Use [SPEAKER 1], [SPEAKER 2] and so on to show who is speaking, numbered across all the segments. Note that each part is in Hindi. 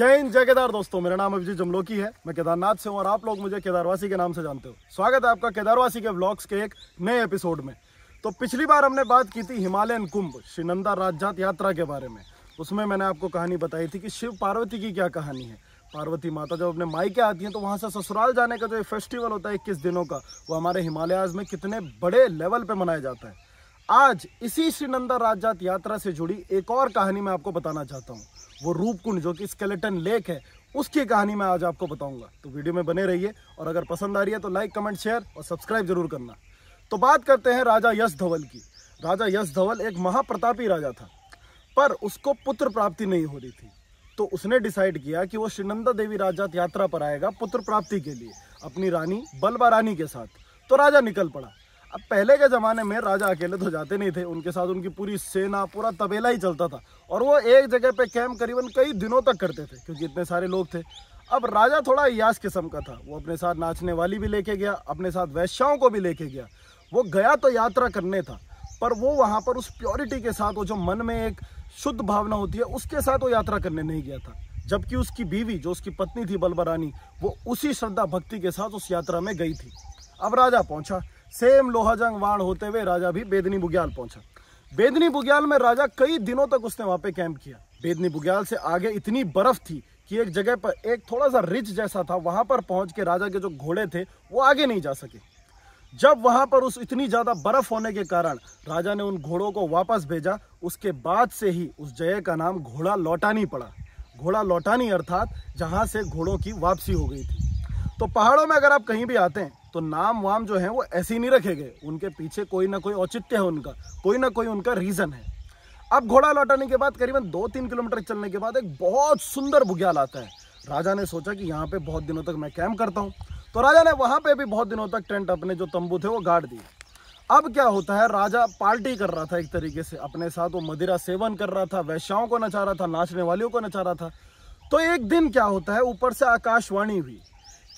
[SPEAKER 1] जय हिंद जय केदार दोस्तों मेरा नाम अभिजीत जमलोकी है मैं केदारनाथ से हूँ और आप लोग मुझे केदारवासी के नाम से जानते हो स्वागत है आपका केदारवासी के ब्लॉग्स के एक नए एपिसोड में तो पिछली बार हमने बात की थी हिमालयन कुंभ श्रीनंदा राजजात यात्रा के बारे में उसमें मैंने आपको कहानी बताई थी कि शिव पार्वती की क्या कहानी है पार्वती माता जब अपने मायके आती हैं तो वहाँ से ससुराल जाने का जो फेस्टिवल होता है इक्कीस दिनों का वो हमारे हिमालयाज में कितने बड़े लेवल पर मनाया जाता है आज इसी श्रीनंदा राजजात यात्रा से जुड़ी एक और कहानी मैं आपको बताना चाहता हूँ वो रूपकुंड जो कि स्केलेटन लेक है उसकी कहानी मैं आज आपको बताऊंगा तो वीडियो में बने रहिए और अगर पसंद आ रही है तो लाइक कमेंट शेयर और सब्सक्राइब जरूर करना तो बात करते हैं राजा यश धवल की राजा यश धवल एक महाप्रतापी राजा था पर उसको पुत्र प्राप्ति नहीं हो रही थी तो उसने डिसाइड किया कि वो श्रीनंदा देवी राजात यात्रा पर आएगा पुत्र प्राप्ति के लिए अपनी रानी बलबा रानी के साथ तो राजा निकल पड़ा अब पहले के ज़माने में राजा अकेले तो जाते नहीं थे उनके साथ उनकी पूरी सेना पूरा तबेला ही चलता था और वो एक जगह पे कैंप करीबन कई दिनों तक करते थे क्योंकि इतने सारे लोग थे अब राजा थोड़ा यास किस्म का था वो अपने साथ नाचने वाली भी लेके गया अपने साथ वैश्याओं को भी लेके गया वो गया तो यात्रा करने था पर वो वहाँ पर उस प्योरिटी के साथ वो जो मन में एक शुद्ध भावना होती है उसके साथ वो यात्रा करने नहीं गया था जबकि उसकी बीवी जो उसकी पत्नी थी बलबरानी वो उसी श्रद्धा भक्ति के साथ उस यात्रा में गई थी अब राजा पहुंचा सेम लोहाजंग वाण होते हुए राजा भी बेदनी बुग्याल पहुंचा बेदनी बुग्याल में राजा कई दिनों तक उसने वहां पे कैंप किया बेदनी बुग्याल से आगे इतनी बर्फ थी कि एक जगह पर एक थोड़ा सा रिच जैसा था वहां पर पहुंच के राजा के जो घोड़े थे वो आगे नहीं जा सके जब वहां पर उस इतनी ज्यादा बर्फ होने के कारण राजा ने उन घोड़ों को वापस भेजा उसके बाद से ही उस जगह का नाम घोड़ा लौटानी पड़ा घोड़ा लौटानी अर्थात जहां से घोड़ों की वापसी हो गई थी तो पहाड़ों में अगर आप कहीं भी आते हैं तो नाम वाम जो है वो ऐसे ही नहीं रखे गए उनके पीछे कोई ना कोई औचित्य है उनका कोई ना कोई उनका रीज़न है अब घोड़ा लौटाने के बाद करीबन दो तीन किलोमीटर चलने के बाद एक बहुत सुंदर भुग्याल आता है राजा ने सोचा कि यहाँ पे बहुत दिनों तक मैं कैम्प करता हूँ तो राजा ने वहाँ पे भी बहुत दिनों तक टेंट अपने जो तंबू थे वो गाड़ दिए अब क्या होता है राजा पार्टी कर रहा था एक तरीके से अपने साथ वो मदिरा सेवन कर रहा था वैश्याओं को नचा रहा था नाचने वालियों को नचा रहा था तो एक दिन क्या होता है ऊपर से आकाशवाणी हुई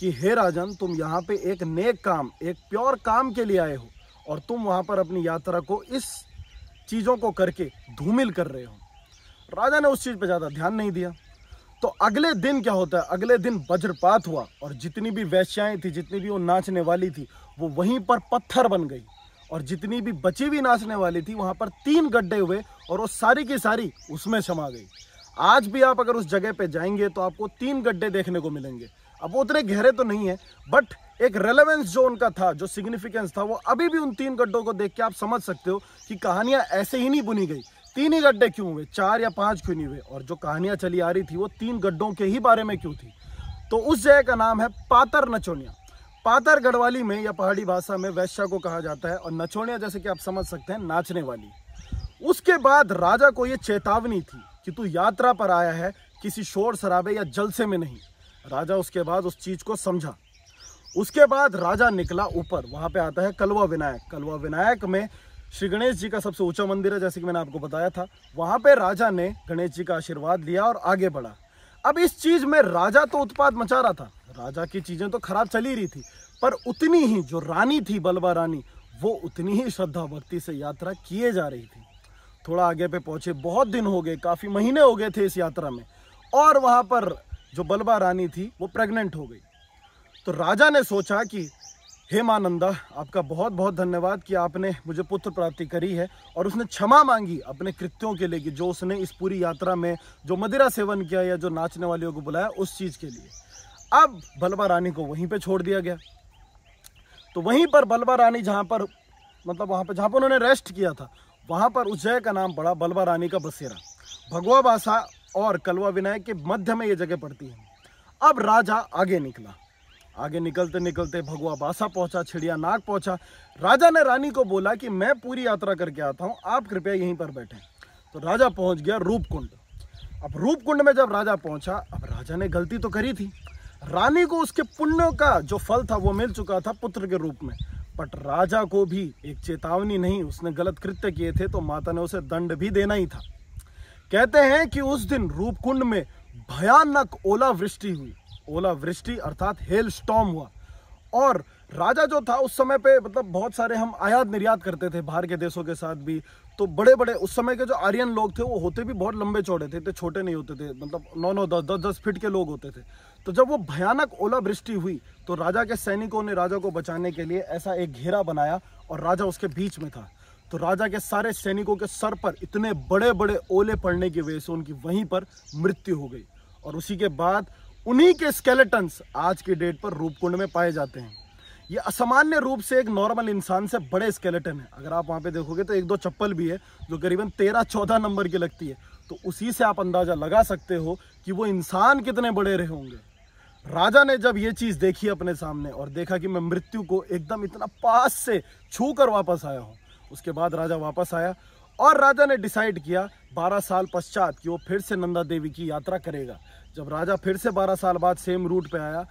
[SPEAKER 1] कि हे राजन तुम यहाँ पे एक नेक काम एक प्योर काम के लिए आए हो और तुम वहाँ पर अपनी यात्रा को इस चीज़ों को करके धूमिल कर रहे हो राजा ने उस चीज़ पर ज़्यादा ध्यान नहीं दिया तो अगले दिन क्या होता है अगले दिन वज्रपात हुआ और जितनी भी वैश्याएँ थी जितनी भी वो नाचने वाली थी वो वहीं पर पत्थर बन गई और जितनी भी बची हुई नाचने वाली थी वहाँ पर तीन गड्ढे हुए और वो सारी की सारी उसमें समा गई आज भी आप अगर उस जगह पे जाएंगे तो आपको तीन गड्ढे देखने को मिलेंगे अब वो उतने गहरे तो नहीं है बट एक रेलेवेंस जो उनका था जो सिग्निफिकेंस था वो अभी भी उन तीन गड्ढों को देख के आप समझ सकते हो कि कहानियाँ ऐसे ही नहीं बुनी गई तीन ही गड्ढे क्यों हुए चार या पांच क्यों नहीं हुए और जो कहानियाँ चली आ रही थी वो तीन गड्ढों के ही बारे में क्यों थी तो उस जगह का नाम है पातर नचोनिया पातर गढ़वाली में या पहाड़ी भाषा में वैश्या को कहा जाता है और नचोनिया जैसे कि आप समझ सकते हैं नाचने वाली उसके बाद राजा को ये चेतावनी थी कि तू यात्रा पर आया है किसी शोर शराबे या जलसे में नहीं राजा उसके बाद उस चीज को समझा उसके बाद राजा निकला ऊपर वहां पे आता है कलवा विनायक कलवा विनायक में श्री गणेश जी का सबसे ऊंचा मंदिर है जैसे कि मैंने आपको बताया था वहां पे राजा ने गणेश जी का आशीर्वाद लिया और आगे बढ़ा अब इस चीज में राजा तो उत्पाद मचा रहा था राजा की चीजें तो खराब चली रही थी पर उतनी ही जो रानी थी बलवा रानी वो उतनी ही श्रद्धा भक्ति से यात्रा किए जा रही थी थोड़ा आगे पे पहुंचे बहुत दिन हो गए काफी महीने हो गए थे इस यात्रा में और वहां पर जो बलबा रानी थी वो प्रेग्नेंट हो गई तो राजा ने सोचा कि हे मानंदा आपका बहुत बहुत धन्यवाद कि आपने मुझे पुत्र प्राप्ति करी है और उसने क्षमा मांगी अपने कृत्यों के लिए कि जो उसने इस पूरी यात्रा में जो मदिरा सेवन किया या जो नाचने वालियों को बुलाया उस चीज़ के लिए अब बलबा रानी को वहीं पर छोड़ दिया गया तो वहीं पर बलबा रानी जहाँ पर मतलब वहाँ पर जहाँ पर उन्होंने रेस्ट किया था वहाँ पर उज्जय का नाम पड़ा बलबा रानी का बसेरा भगवा बासा और कलवा विनायक के मध्य में ये जगह पड़ती है अब राजा आगे निकला आगे निकलते निकलते भगवा बासा पहुंचा छिड़िया नाग पहुंचा राजा ने रानी को बोला कि मैं पूरी यात्रा करके आता हूं आप कृपया यहीं पर बैठे तो राजा पहुंच गया रूपकुंड अब रूपकुंड में जब राजा पहुंचा अब राजा ने गलती तो करी थी रानी को उसके पुण्यों का जो फल था वो मिल चुका था पुत्र के रूप में बट राजा को भी एक चेतावनी नहीं उसने गलत कृत्य किए थे तो माता ने उसे दंड भी देना ही था कहते हैं कि उस दिन रूपकुंड में भयानक ओलावृष्टि हुई ओलावृष्टि अर्थात हेल स्टॉम हुआ और राजा जो था उस समय पे मतलब बहुत सारे हम आयात निर्यात करते थे बाहर के देशों के साथ भी तो बड़े बड़े उस समय के जो आर्यन लोग थे वो होते भी बहुत लंबे चौड़े थे इतने छोटे नहीं होते थे मतलब नौ नौ दस दस दस फीट के लोग होते थे तो जब वो भयानक ओलावृष्टि हुई तो राजा के सैनिकों ने राजा को बचाने के लिए ऐसा एक घेरा बनाया और राजा उसके बीच में था तो राजा के सारे सैनिकों के सर पर इतने बड़े बड़े ओले पड़ने की वजह से उनकी वहीं पर मृत्यु हो गई और उसी के बाद उन्हीं के स्केलेटन्स आज की डेट पर रूपकुंड में पाए जाते हैं ये असामान्य रूप से एक नॉर्मल इंसान से बड़े स्केलेटन है अगर आप वहाँ पे देखोगे तो एक दो चप्पल भी है जो करीबन तेरह चौदह नंबर की लगती है तो उसी से आप अंदाज़ा लगा सकते हो कि वो इंसान कितने बड़े रहे होंगे राजा ने जब ये चीज़ देखी अपने सामने और देखा कि मैं मृत्यु को एकदम इतना पास से छू कर वापस आया हूँ उसके बाद राजा वापस आया और राजा ने डिसाइड किया 12 साल पश्चात कि वो फिर से नंदा देवी की यात्रा करेगा जब राजा फिर से 12 साल बाद सेम रूट पे आया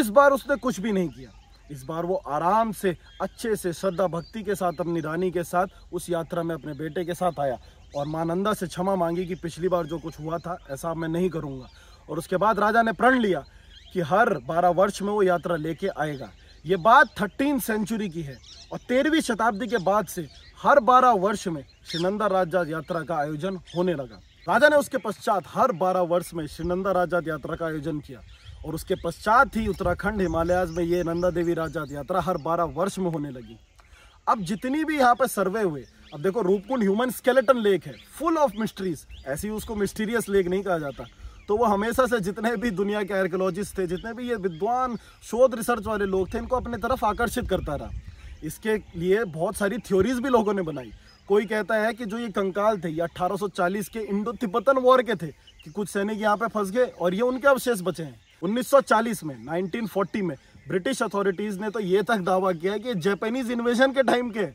[SPEAKER 1] इस बार उसने कुछ भी नहीं किया इस बार वो आराम से अच्छे से श्रद्धा भक्ति के साथ अपनी रानी के साथ उस यात्रा में अपने बेटे के साथ आया और माँ नंदा से क्षमा मांगी कि पिछली बार जो कुछ हुआ था ऐसा मैं नहीं करूँगा और उसके बाद राजा ने प्रण लिया कि हर बारह वर्ष में वो यात्रा लेके आएगा ये बात थर्टीन सेंचुरी की है और तेरहवीं शताब्दी के बाद से हर बारह वर्ष में श्रीनंदा राजा यात्रा का आयोजन होने लगा राजा ने उसके पश्चात हर बारह वर्ष में श्रीनंदा राजा यात्रा का आयोजन किया और उसके पश्चात ही उत्तराखंड हिमालयाज में ये नंदा देवी राजा यात्रा हर बारह वर्ष में होने लगी अब जितनी भी यहाँ पर सर्वे हुए अब देखो रूपकुंड ह्यूमन स्केलेटन लेक है फुल ऑफ मिस्ट्रीज ऐसी उसको मिस्टीरियस लेक नहीं कहा जाता तो वो हमेशा से जितने भी दुनिया के आर्कोलॉजिस्ट थे जितने भी ये विद्वान शोध रिसर्च वाले लोग थे इनको अपने तरफ आकर्षित करता रहा इसके लिए बहुत सारी थ्योरीज भी लोगों ने बनाई कोई कहता है कि जो ये कंकाल थे ये 1840 के इंडो तिब्बतन वॉर के थे कि कुछ सैनिक यहाँ पे फंस गए और ये उनके अवशेष बचे हैं 1940 में 1940 में ब्रिटिश अथॉरिटीज़ ने तो ये तक दावा किया कि जापानीज इन्वेजन के टाइम के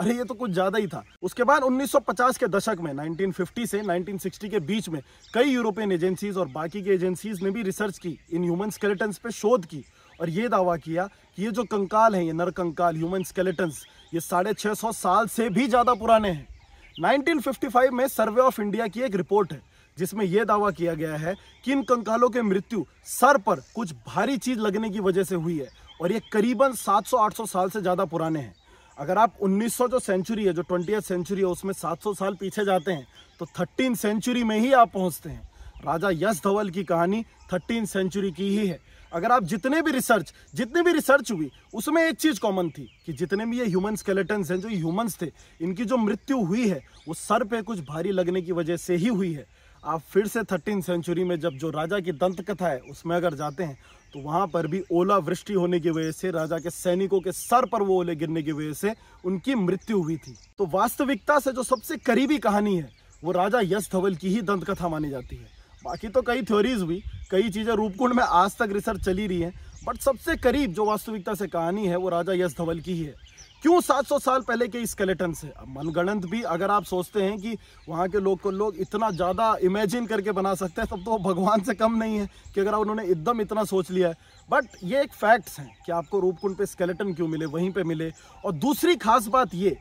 [SPEAKER 1] अरे ये तो कुछ ज़्यादा ही था उसके बाद 1950 के दशक में 1950 से 1960 के बीच में कई यूरोपियन एजेंसीज और बाकी की एजेंसीज ने भी रिसर्च की इन ह्यूमन स्केलेटन्स पे शोध की और ये दावा किया कि ये जो कंकाल हैं ये नर कंकाल ह्यूमन स्केलेटन्स ये साढ़े छः सौ साल से भी ज़्यादा पुराने हैं नाइनटीन में सर्वे ऑफ इंडिया की एक रिपोर्ट है जिसमें यह दावा किया गया है कि इन कंकालों के मृत्यु सर पर कुछ भारी चीज लगने की वजह से हुई है और ये करीबन 700-800 साल से ज़्यादा पुराने हैं अगर आप 1900 जो सेंचुरी है जो ट्वेंटी सेंचुरी है उसमें 700 साल पीछे जाते हैं तो थर्टीन सेंचुरी में ही आप पहुंचते हैं राजा यश धवल की कहानी थर्टीन सेंचुरी की ही है अगर आप जितने भी रिसर्च जितनी भी रिसर्च हुई उसमें एक चीज़ कॉमन थी कि जितने भी ये ह्यूमन स्केलेटन्स हैं जो ह्यूमंस थे इनकी जो मृत्यु हुई है वो सर पे कुछ भारी लगने की वजह से ही हुई है आप फिर से थर्टीन सेंचुरी में जब जो राजा की दंत कथा है उसमें अगर जाते हैं तो वहाँ पर भी ओलावृष्टि होने की वजह से राजा के सैनिकों के सर पर वो ओले गिरने की वजह से उनकी मृत्यु हुई थी तो वास्तविकता से जो सबसे करीबी कहानी है वो राजा यश धवल की ही दंत कथा मानी जाती है बाकी तो कई थ्योरीज हुई कई चीज़ें रूपकुंड में आज तक रिसर्च चली रही है बट सबसे करीब जो वास्तविकता से कहानी है वो राजा यश धवल की ही है क्यों 700 साल पहले के स्केलेटन से अब मनगणंत भी अगर आप सोचते हैं कि वहाँ के लोग को लोग इतना ज़्यादा इमेजिन करके बना सकते हैं तब तो वो भगवान से कम नहीं है कि अगर उन्होंने एकदम इतना सोच लिया है बट ये एक फैक्ट्स हैं कि आपको रूपकुंड पे स्केलेटन क्यों मिले वहीं पे मिले और दूसरी खास बात ये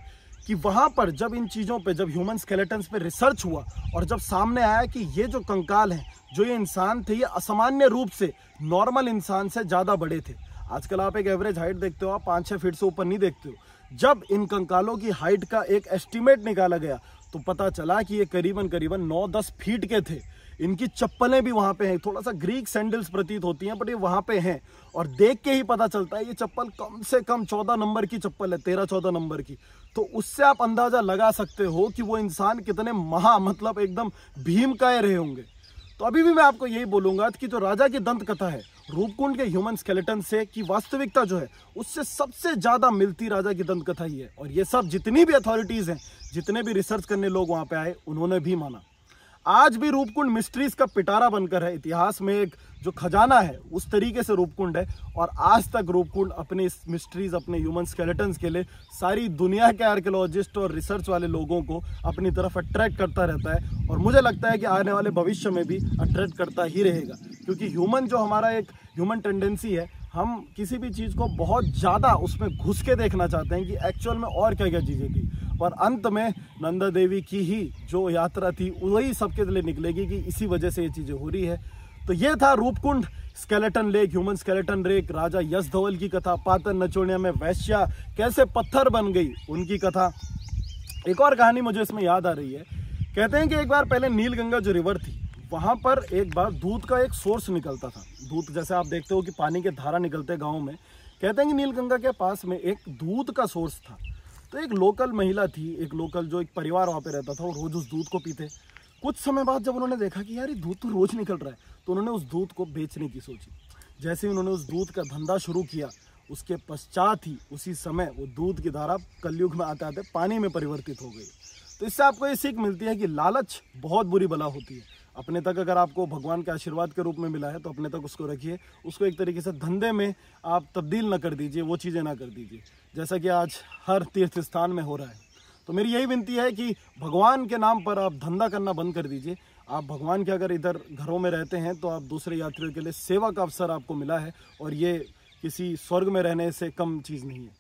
[SPEAKER 1] कि वहाँ पर जब इन चीज़ों पर जब ह्यूमन स्केलेटन्स पे रिसर्च हुआ और जब सामने आया कि ये जो कंकाल हैं जो ये इंसान थे ये असामान्य रूप से नॉर्मल इंसान से ज़्यादा बड़े थे आजकल आप एक एवरेज हाइट देखते हो आप पाँच छः फीट से ऊपर नहीं देखते हो जब इन कंकालों की हाइट का एक एस्टिमेट निकाला गया तो पता चला कि ये करीबन करीबन नौ दस फीट के थे इनकी चप्पलें भी वहाँ पे हैं थोड़ा सा ग्रीक सैंडल्स प्रतीत होती हैं बट ये वहाँ पे हैं और देख के ही पता चलता है ये चप्पल कम से कम चौदह नंबर की चप्पल है तेरह चौदह नंबर की तो उससे आप अंदाज़ा लगा सकते हो कि वो इंसान कितने महा मतलब एकदम भीम काय रहे होंगे तो अभी भी मैं आपको यही बोलूँगा कि जो राजा की दंत कथा है रूपकुंड के ह्यूमन स्केलेटन से कि वास्तविकता जो है उससे सबसे ज़्यादा मिलती राजा की दंत कथा ही है और ये सब जितनी भी अथॉरिटीज़ हैं जितने भी रिसर्च करने लोग वहाँ पे आए उन्होंने भी माना आज भी रूपकुंड मिस्ट्रीज का पिटारा बनकर है इतिहास में एक जो खजाना है उस तरीके से रूपकुंड है और आज तक रूपकुंड अपने इस मिस्ट्रीज अपने ह्यूमन स्केलेटन्स के लिए सारी दुनिया के आर्कियोलॉजिस्ट और रिसर्च वाले लोगों को अपनी तरफ अट्रैक्ट करता रहता है और मुझे लगता है कि आने वाले भविष्य में भी अट्रैक्ट करता ही रहेगा क्योंकि ह्यूमन जो हमारा एक ह्यूमन टेंडेंसी है हम किसी भी चीज़ को बहुत ज़्यादा उसमें घुस के देखना चाहते हैं कि एक्चुअल में और क्या क्या चीज़ें थी और अंत में नंदा देवी की ही जो यात्रा थी वही सबके लिए निकलेगी कि इसी वजह से ये चीज़ें हो रही है तो ये था Roopkund skeleton lake human skeleton lake Raja Yash Dhaval की कथा पातन नचोड़िया में वैश्या कैसे पत्थर बन गई उनकी कथा एक और कहानी मुझे इसमें याद आ रही है कहते हैं कि एक बार पहले नीलगंगा जो रिवर थी वहाँ पर एक बार दूध का एक सोर्स निकलता था दूध जैसे आप देखते हो कि पानी के धारा निकलते गाँव में कहते हैं कि नीलगंगा के पास में एक दूध का सोर्स था तो एक लोकल महिला थी एक लोकल जो एक परिवार वहाँ पे रहता था वो रोज़ उस दूध को पीते कुछ समय बाद जब उन्होंने देखा कि यार ये दूध तो रोज़ निकल रहा है तो उन्होंने उस दूध को बेचने की सोची जैसे ही उन्होंने उस दूध का धंधा शुरू किया उसके पश्चात ही उसी समय वो दूध की धारा कलयुग में आते आते पानी में परिवर्तित हो गई तो इससे आपको ये सीख मिलती है कि लालच बहुत बुरी बला होती है अपने तक अगर आपको भगवान के आशीर्वाद के रूप में मिला है तो अपने तक उसको रखिए उसको एक तरीके से धंधे में आप तब्दील ना कर दीजिए वो चीज़ें ना कर दीजिए जैसा कि आज हर तीर्थ स्थान में हो रहा है तो मेरी यही विनती है कि भगवान के नाम पर आप धंधा करना बंद कर दीजिए आप भगवान के अगर इधर घरों में रहते हैं तो आप दूसरे यात्रियों के लिए सेवा का अवसर आपको मिला है और ये किसी स्वर्ग में रहने से कम चीज़ नहीं है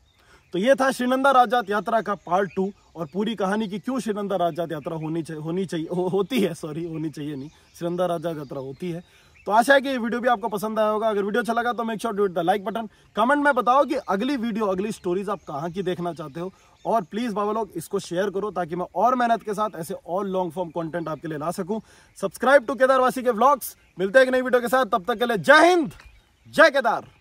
[SPEAKER 1] तो ये था श्रीनंदा राजात यात्रा का पार्ट टू और पूरी कहानी की क्यों श्रीनंदा राजात यात्रा होनी चाहिए होनी चाहिए हो, होती है सॉरी होनी चाहिए नहीं श्रीनंदा राजा यात्रा होती है तो आशा है कि ये वीडियो भी आपको पसंद आया होगा अगर वीडियो अच्छा लगा तो make sure to hit the like button comment में बताओ कि अगली वीडियो अगली स्टोरीज आप कहाँ की देखना चाहते हो और प्लीज़ बाबा लोग इसको शेयर करो ताकि मैं और मेहनत के साथ ऐसे और लॉन्ग फॉर्म कंटेंट आपके लिए ला सकूं सब्सक्राइब टू केदारवासी के व्लॉग्स मिलते हैं एक नई वीडियो के साथ तब तक के लिए जय हिंद जय केदार